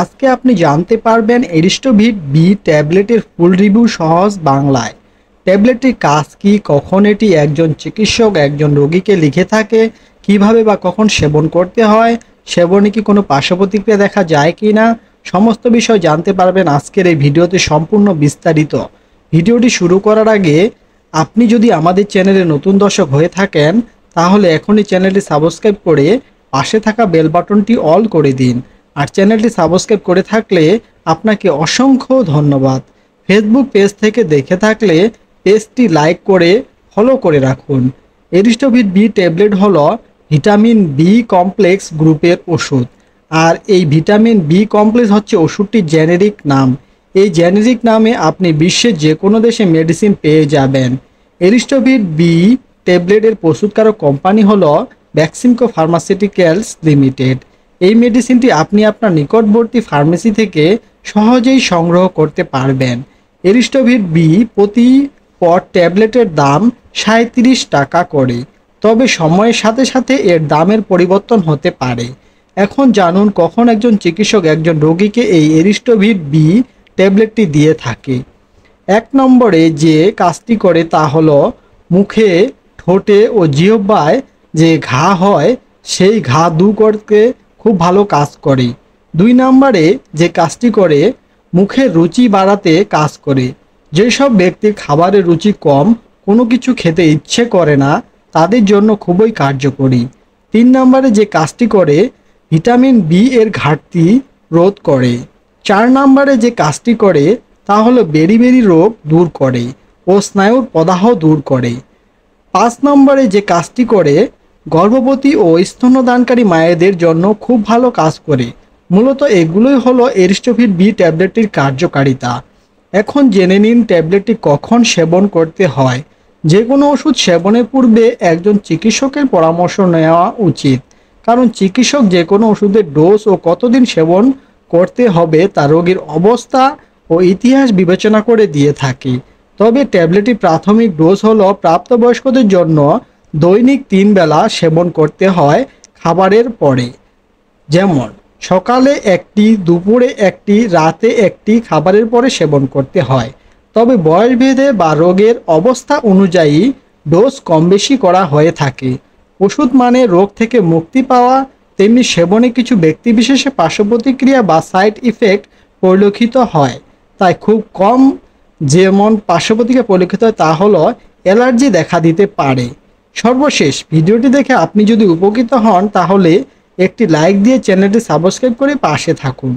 আজকে আপনি জানতে পারবেন এরিস্টোভিট বি ট্যাবলেটের ফুল রিভিউ সহজ বাংলায় ট্যাবলেটটির কাজ কি কখন এটি একজন চিকিৎসক একজন রোগীকে লিখে থাকে কিভাবে বা কখন সেবন করতে হয় সেবনে কি কোনো পার্শ্বপ্রতিক্রিয়া দেখা যায় কি না সমস্ত বিষয় জানতে পারবেন আজকের এই ভিডিওতে সম্পূর্ণ বিস্তারিত ভিডিওটি শুরু করার আগে আপনি যদি আমাদের চ্যানেলে নতুন দর্শক হয়ে থাকেন তাহলে এখনই চ্যানেলটি সাবস্ক্রাইব করে পাশে থাকা বেল বাটনটি অল করে দিন আর চ্যানেলটি সাবস্ক্রাইব করে থাকলে আপনাকে অসংখ্য ধন্যবাদ ফেসবুক পেজ থেকে দেখে থাকলে পেজটি লাইক করে ফলো করে রাখুন এরিস্টোভিট বি ট্যাবলেট হল ভিটামিন বি কমপ্লেক্স গ্রুপের ওষুধ আর এই ভিটামিন বি কমপ্লেক্স হচ্ছে ওষুধটির জেনেরিক নাম এই জেনেরিক নামে আপনি বিশ্বের যে কোনো দেশে মেডিসিন পেয়ে যাবেন এরিস্টোভিট বি ট্যাবলেটের প্রস্তুতকারক কোম্পানি হল ভ্যাকসিনকো ফার্মাসিউটিক্যালস লিমিটেড এই মেডিসিনটি আপনি আপনার নিকটবর্তী ফার্মেসি থেকে সহজেই সংগ্রহ করতে পারবেন এরিস্টোভিট বি প্রতি পট ট্যাবলেটের দাম সাঁত্রিশ টাকা করে তবে সময়ের সাথে সাথে এর দামের পরিবর্তন হতে পারে এখন জানুন কখন একজন চিকিৎসক একজন রোগীকে এই এরিস্টোভিট বি ট্যাবলেটটি দিয়ে থাকে এক নম্বরে যে কাজটি করে তা হল মুখে ঠোঁটে ও জিহ্বায় যে ঘা হয় সেই ঘা দু করতে খুব ভালো কাজ করে দুই নম্বরে যে কাজটি করে মুখের রুচি বাড়াতে কাজ করে যেসব ব্যক্তির খাবারের রুচি কম কোনো কিছু খেতে ইচ্ছে করে না তাদের জন্য খুবই কার্যকরী তিন নম্বরে যে কাজটি করে ভিটামিন বি এর ঘাটতি রোধ করে চার নম্বরে যে কাজটি করে তা হলো বেরিবেরি রোগ দূর করে ও স্নায়ুর প্রদাহ দূর করে পাঁচ নম্বরে যে কাজটি করে গর্ভবতী ও স্তন্যদানকারী মায়েদের জন্য খুব ভালো কাজ করে মূলত এগুলোই হলো এরিস্টোভিট বি ট্যাবলেটটির কার্যকারিতা এখন জেনে নিন ট্যাবলেটটি কখন সেবন করতে হয় যে কোনো ওষুধ সেবনের পূর্বে একজন চিকিৎসকের পরামর্শ নেওয়া উচিত কারণ চিকিৎসক যে কোনো ওষুধের ডোজ ও কতদিন সেবন করতে হবে তা রোগীর অবস্থা ও ইতিহাস বিবেচনা করে দিয়ে থাকে তবে ট্যাবলেটটি প্রাথমিক ডোজ হল প্রাপ্তবয়স্কদের জন্য দৈনিক তিন বেলা সেবন করতে হয় খাবারের পরে যেমন সকালে একটি দুপুরে একটি রাতে একটি খাবারের পরে সেবন করতে হয় তবে বয়সভেদে বা রোগের অবস্থা অনুযায়ী ডোজ কম বেশি করা হয়ে থাকে ওষুধ মানে রোগ থেকে মুক্তি পাওয়া তেমনি সেবনে কিছু ব্যক্তিবিশেষে পার্শ্বপ্রতিক্রিয়া বা সাইড ইফেক্ট পরিলক্ষিত হয় তাই খুব কম যেমন পার্শ্বপ্রতিক্রিয়া পরিলক্ষিত হয় তা হলো অ্যালার্জি দেখা দিতে পারে সর্বশেষ ভিডিওটি দেখে আপনি যদি উপকৃত হন তাহলে একটি লাইক দিয়ে চ্যানেলটি সাবস্ক্রাইব করে পাশে থাকুন